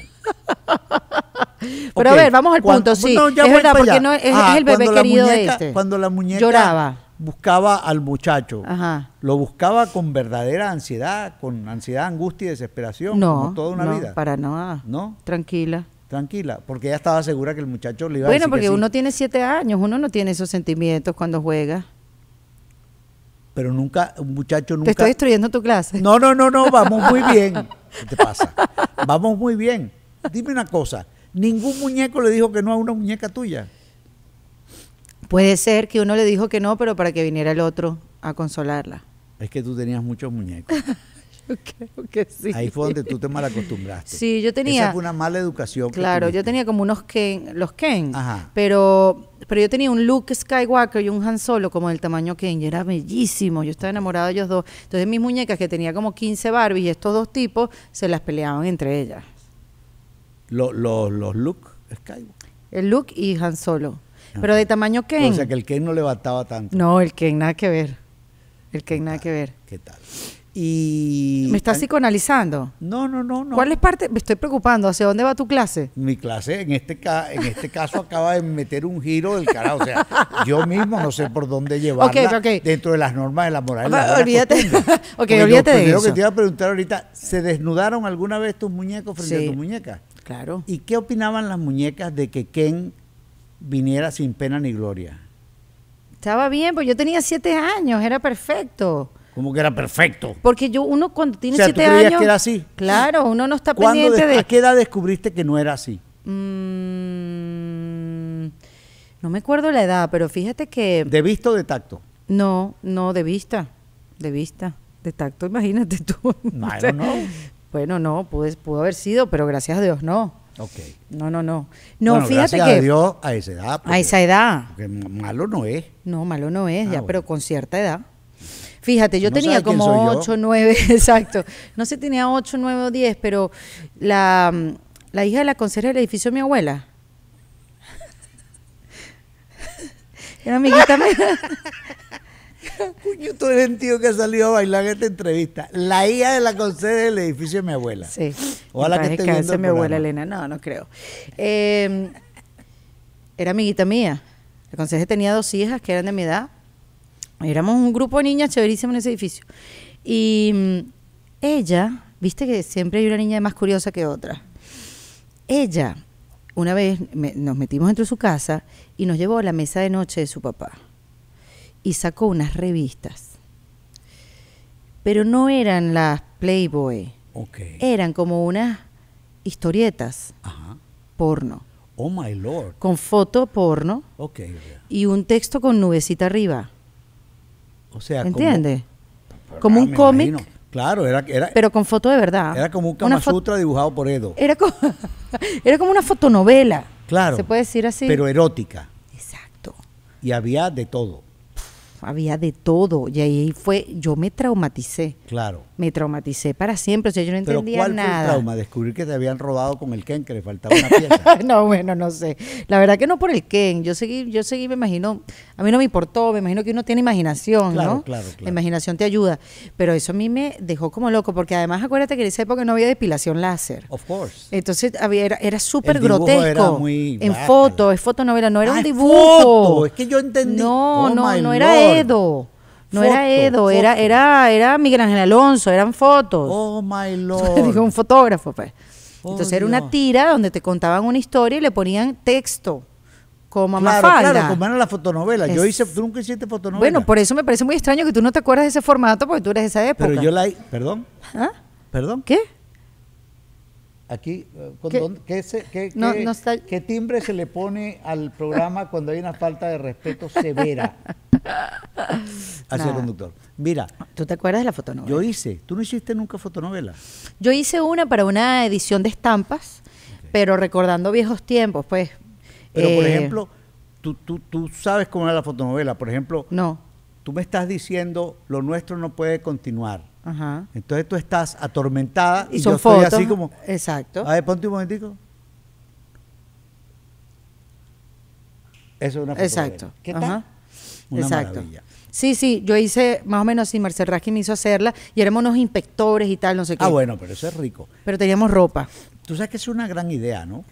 pero a ver, vamos al punto, sí. es verdad, porque es, ah, el bebé querido de este. Cuando la muñeca. Lloraba buscaba al muchacho. Lo buscaba con verdadera ansiedad, con ansiedad, angustia y desesperación, no, como toda una no, vida. Para nada. ¿No? Tranquila. Tranquila, porque ella estaba segura que el muchacho le iba a decir. Bueno, porque uno tiene siete años, uno no tiene esos sentimientos cuando juega. Pero nunca, un muchacho nunca. Te estoy destruyendo tu clase. No, no, no, no, vamos muy bien. ¿Qué te pasa? Vamos muy bien. Dime una cosa, ningún muñeco le dijo que no a una muñeca tuya. Puede ser que uno le dijo que no, pero para que viniera el otro a consolarla. Es que tú tenías muchos muñecos. yo creo que sí. Ahí fue donde tú te malacostumbraste. Sí, yo tenía. Esa fue una mala educación. Claro, yo tenía como unos Ken, los Ken. Ajá. Pero, pero yo tenía un Luke Skywalker y un Han Solo como del tamaño Ken y era bellísimo. Yo estaba enamorado de ellos dos. Entonces mis muñecas que tenía como 15 Barbies y estos dos tipos se las peleaban entre ellas. Los, los, los Luke Skywalker. El Luke y Han Solo. Pero de tamaño Ken. O sea que el Ken no levantaba tanto. No, el Ken nada que ver. El Ken nada que ver. ¿Qué tal? Y ¿Me estás psicoanalizando? No, no, no, no. ¿Cuál es parte? Me estoy preocupando. ¿Hacia dónde va tu clase? Mi clase en este en este caso acaba de meter un giro del carajo. O sea, yo mismo no sé por dónde llevarla dentro de las normas de la moral. Ah, olvídate. ok, olvídate de eso. Lo que te iba a preguntar ahorita, ¿se desnudaron alguna vez tus muñecos frente a tus muñecas? Claro. ¿Y qué opinaban las muñecas de que Ken viniera sin pena ni gloria. Estaba bien, pues yo tenía siete años, era perfecto. ¿Cómo que era perfecto? Porque yo, uno cuando tiene o siete ¿tú años. era así? Claro, uno no está pendiente de, ¿A qué edad descubriste que no era así? Mm, no me acuerdo la edad, pero fíjate que. ¿De vista o de tacto? No, no, de vista. De vista. De tacto, imagínate tú. Bueno, no, pues pudo haber sido, pero gracias a Dios no. Ok No, no, no. No, bueno, fíjate gracias que. A Dios a esa edad. a esa edad. Porque malo no es. No, malo no es, ya, ah, pero con cierta edad. Fíjate, yo tenía como 8, 9, exacto. No sé, tenía 8, 9 o 10, pero la, la hija de la consejera del edificio de mi abuela. Era amiguita mía. Yo estoy tío que ha salido a bailar en esta entrevista. La hija de la conserje del edificio de mi abuela. Sí. Ojalá que esté viendo mi abuela Elena. No, no creo. Em, era amiguita mía. La conserje tenía dos hijas que eran de mi edad. Éramos un grupo de niñas chéverísimas en ese edificio. Y mm, ella, viste que siempre hay una niña más curiosa que otra. Ella, una vez nos metimos dentro de su casa y nos llevó a la mesa de noche de su papá y sacó unas revistas. Pero no eran las Playboy. Eran como unas historietas porno. Oh my lord. Con foto porno. Y un texto con nubecita arriba. O sea, ¿entiende? Como, ah, un cómic. Claro, era, era, Pero con foto de verdad. Era como un dibujado por Edo. Era como, era como una fotonovela. Claro. Se puede decir así. Pero erótica. Exacto. Y había de todo había de todo. Y ahí fue, yo me traumaticé. Claro me traumaticé para siempre. O sea, yo no entendía ¿Pero cuál nada. Fue el trauma? Descubrir que te habían robado con el Ken, que le faltaba una pieza. no, bueno, no sé. La verdad que no por el Ken. Yo seguí, yo seguí, me imagino, a mí no me importó, me imagino que uno tiene imaginación, ¿no? Claro, claro. La imaginación te ayuda. Pero eso a mí me dejó como loco, porque además acuérdate que en esa época no había depilación láser. Of course. Entonces había, era, súper grotesco. en foto, es fotonovela, no era un ah, dibujo. Es que yo entendí. No, oh, no, no era Edo. No era Edo, era era era Miguel Ángel Alonso, eran fotos. Oh my lord. dijo un fotógrafo, pues. Oh, Entonces era una tira donde te contaban una historia y le ponían texto. Como claro, Claro, como era la fotonovela. Yo hice, tú nunca hiciste fotonovela. Bueno, por eso me parece muy extraño que tú no te acuerdas de ese formato porque tú eres de esa época. Pero yo la, perdón. ¿Ah? ¿Perdón? ¿Qué? Aquí, ¿con ¿Qué, timbre se le pone al programa cuando hay una falta de respeto severa hacia el conductor? Mira. ¿Tú te acuerdas de la fotonovela? Yo hice. ¿Tú no hiciste nunca fotonovela? Yo hice una para una edición de estampas, pero recordando viejos tiempos, pues. Pero, por eh, ejemplo, tú, tú, tú sabes cómo era la fotonovela. Por ejemplo, no. tú me estás diciendo, lo nuestro no puede continuar. Entonces tú estás atormentada y, yo estoy así como. Exacto. A ver, ponte un momentico. Eso es una foto Exacto. ¿Qué tal? Una Exacto. Sí, sí, yo hice más o menos así, Marcel Raskin me hizo hacerla y éramos unos inspectores y tal, no sé qué. Ah, bueno, pero eso es rico. Pero teníamos ropa. Tú sabes que es una gran idea, ¿no?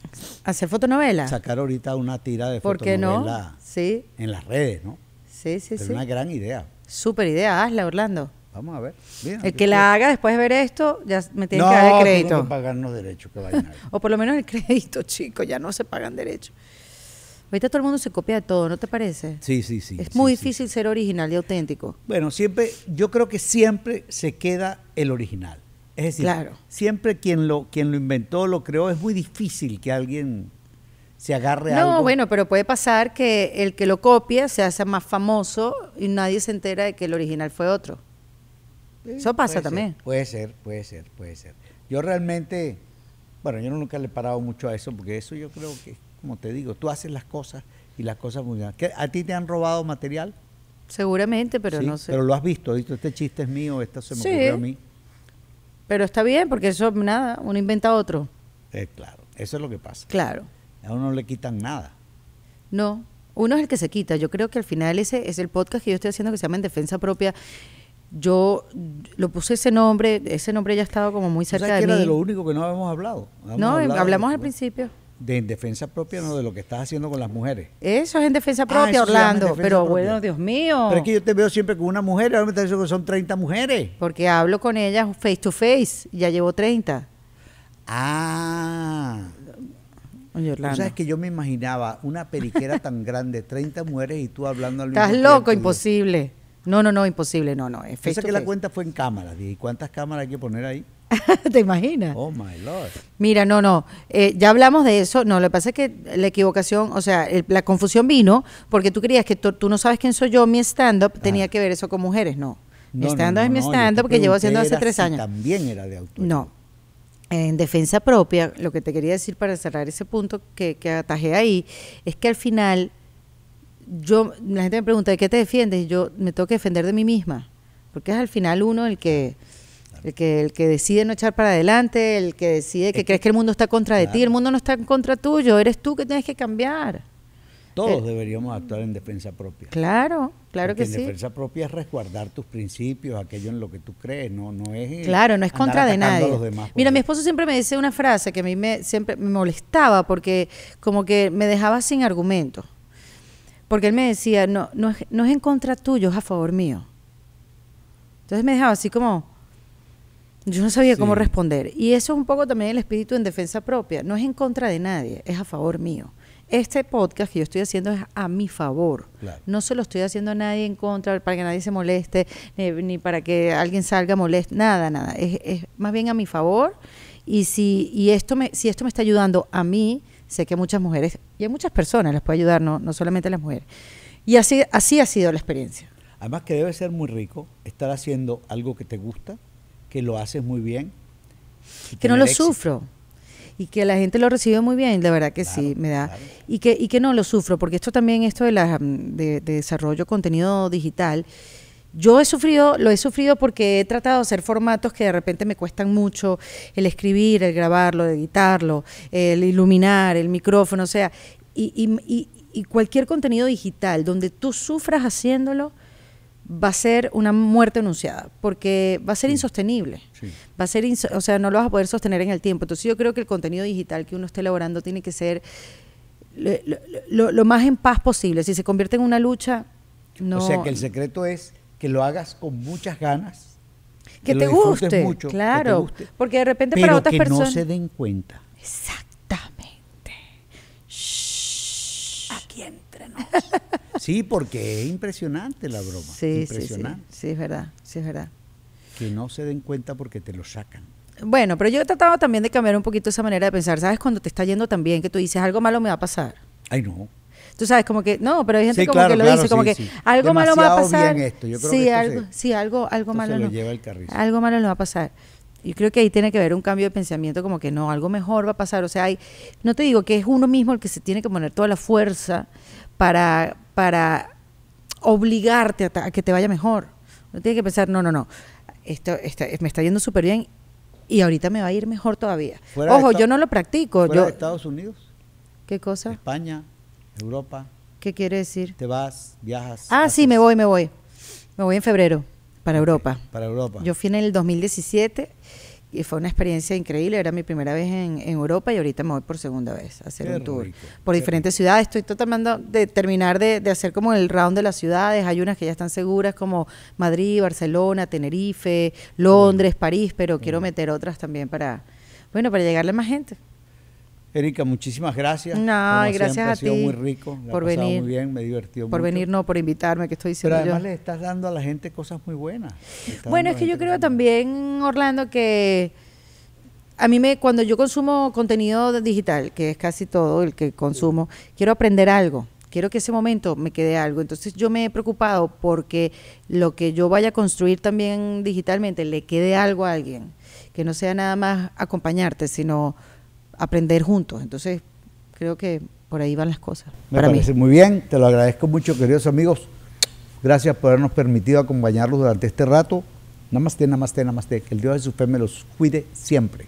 Hacer fotonovela Sacar ahorita una tira de ¿Por qué no? sí. en las redes, ¿no? Sí, sí, sí. Es una gran idea. Súper idea, hazla, Orlando. Vamos a ver. el que la haga después de ver esto, ya me tiene que dar el crédito. No, pagarnos derechos, que vayan. o por lo menos el crédito, chicos, ya no se pagan derechos. Ahorita todo el mundo se copia de todo, ¿no te parece? Sí, sí, sí. Es muy difícil ser original y auténtico. Bueno, siempre, yo creo que siempre se queda el original. Es decir, siempre quien lo, quien lo inventó, lo creó, es muy difícil que alguien se agarre a algo. No, bueno, pero puede pasar que el que lo copia se hace más famoso y nadie se entera de que el original fue otro. Eso pasa también. puede ser, puede ser, puede ser. Yo realmente, bueno, yo nunca le he parado mucho a eso, porque eso yo creo que, como te digo, tú haces las cosas y las cosas muy ¿A ti te han robado material? Seguramente, pero no sé. Pero lo has visto, visto, este chiste es mío, esto se me ocurrió a mí. Pero está bien, porque eso, nada, uno inventa otro. Eh, claro, eso es lo que pasa. Claro. A uno no le quitan nada. No, uno es el que se quita. Yo creo que al final ese es el podcast que yo estoy haciendo que se llama En Defensa Propia yo lo puse ese nombre, ese nombre ya estado como muy cerca de que era de lo único que no habíamos hablado. no, hablamos al principio. De en defensa propia, no de lo que estás haciendo con las mujeres. Eso es en defensa ah, propia, Orlando. pero bueno, Dios mío. Pero es que yo te veo siempre con una mujer, ahora me estás diciendo que son 30 mujeres. Porque hablo con ellas face to face, ya llevo 30. Ah. Oye, Orlando. sabes que yo me imaginaba una periquera tan grande, 30 mujeres y tú hablando al mismo Estás loco, imposible. No, no, no, imposible, no, no. Es que la cuenta fue en cámaras, ¿y cuántas cámaras hay que poner ahí? ¿Te imaginas? Oh, my Lord. Mira, no, no, eh, ya hablamos de eso, no, lo que pasa es que la equivocación, o sea, la confusión vino porque tú creías que tú no sabes quién soy yo, mi stand-up ah. tenía que ver eso con mujeres, no. Mi stand-up es mi stand-up porque llevo haciendo hace tres años. También era de autor. No. En defensa propia, lo que te quería decir para cerrar ese punto que atajé ahí, es que al final yo, la gente me pregunta, ¿de qué te defiendes? Y yo me tengo que defender de mí misma, porque es al final uno el que, el que, decide no echar para adelante, el que decide que crees que el mundo está contra de ti, el mundo no está en contra tuyo, eres tú que tienes que cambiar. Todos eh, deberíamos actuar en defensa propia. Claro, claro Porque que en defensa propia es resguardar tus principios, aquello en lo que tú crees, no, es. Eh, claro, no es contra de nadie. Mira, mi esposo siempre me dice una frase que a mí me, siempre me molestaba porque como que me dejaba sin argumento. Porque él me decía, no, no, es, en contra tuyo, es a favor mío. Entonces me dejaba así como, yo no sabía cómo responder. Y eso es un poco también el espíritu en defensa propia. No es en contra de nadie, es a favor mío. Este podcast que yo estoy haciendo es a mi favor. No se lo estoy haciendo a nadie en contra, para que nadie se moleste, ni, para que alguien salga molesto, nada, nada. Es, más bien a mi favor. Y si, y esto me, si esto me está ayudando a mí sé que muchas mujeres y hay muchas personas les puede ayudar, no, solamente a las mujeres. Y así, así ha sido la experiencia. Además que debe ser muy rico estar haciendo algo que te gusta, que lo haces muy bien. Que no lo sufro. Y que la gente lo recibe muy bien, la verdad que sí, me da. Y, que, y que no lo sufro, porque esto también, esto de, la, mm, de, de desarrollo contenido digital, yo he sufrido, lo he sufrido porque he tratado de hacer formatos que de repente me cuestan mucho, el escribir, el grabarlo, editarlo, el iluminar, el micrófono, o sea, y, cualquier contenido digital donde tú sufras haciéndolo, va a ser una muerte anunciada, porque va a ser insostenible. Va a ser, o sea, no lo vas a poder sostener en el tiempo. Entonces yo creo que el contenido digital que uno esté elaborando tiene que ser lo, lo más en paz posible. Si se convierte en una lucha, no... O sea, que el secreto es que lo hagas con muchas ganas. Que, te guste, mucho, claro. porque de repente para otras personas. Que no se den cuenta. Exactamente. Aquí sí, porque es impresionante la broma. Sí, es verdad, sí, es verdad. Que no se den cuenta porque te lo sacan. Bueno, pero yo he tratado también de cambiar un poquito esa manera de pensar. ¿Sabes? Cuando te está yendo tan bien que tú dices algo malo me va a pasar. Ay, no. Tú sabes, como que, no, pero hay gente como que lo dice, como que algo malo va a pasar. sí, algo, sí, algo, algo malo. no, algo malo no va a pasar. Yo creo que ahí tiene que haber un cambio de pensamiento, como que no, algo mejor va a pasar. O sea, hay, no te digo que es uno mismo el que se tiene que poner toda la fuerza para, para obligarte a, que te vaya mejor. No tiene que pensar, no, no, no, esto, me está yendo súper bien y ahorita me va a ir mejor todavía. Ojo, yo no lo practico. yo, Estados Unidos? ¿Qué cosa? España, Europa. ¿Qué quiere decir? Te vas, viajas. Ah, sí, me voy, me voy. Me voy en febrero para Europa. Para Europa. Yo fui en el 2017 y fue una experiencia increíble. Era mi primera vez en, Europa y ahorita me voy por segunda vez a hacer un tour por diferentes ciudades. Estoy tratando de terminar de, hacer como el round de las ciudades. Hay unas que ya están seguras como Madrid, Barcelona, Tenerife, Londres, París, pero quiero meter otras también para, bueno, para llegarle a más gente. Erika, muchísimas gracias. No, gracias a ha muy rico, por venir. Muy bien, me divertió. Por venir, no, por invitarme, que estoy diciendo. Pero además le estás dando a la gente cosas muy buenas. Bueno, es que yo creo también, Orlando, que a mí me cuando yo consumo contenido digital, que es casi todo el que consumo, quiero aprender algo. Quiero que ese momento me quede algo. Entonces yo me he preocupado porque lo que yo vaya a construir también digitalmente le quede algo a alguien. Que no sea nada más acompañarte, sino aprender juntos. Entonces, creo que por ahí van las cosas. parece muy bien, te lo agradezco mucho, queridos amigos. Gracias por habernos permitido acompañarlos durante este rato. más nada más namaste. Que el Dios de su fe me los cuide siempre.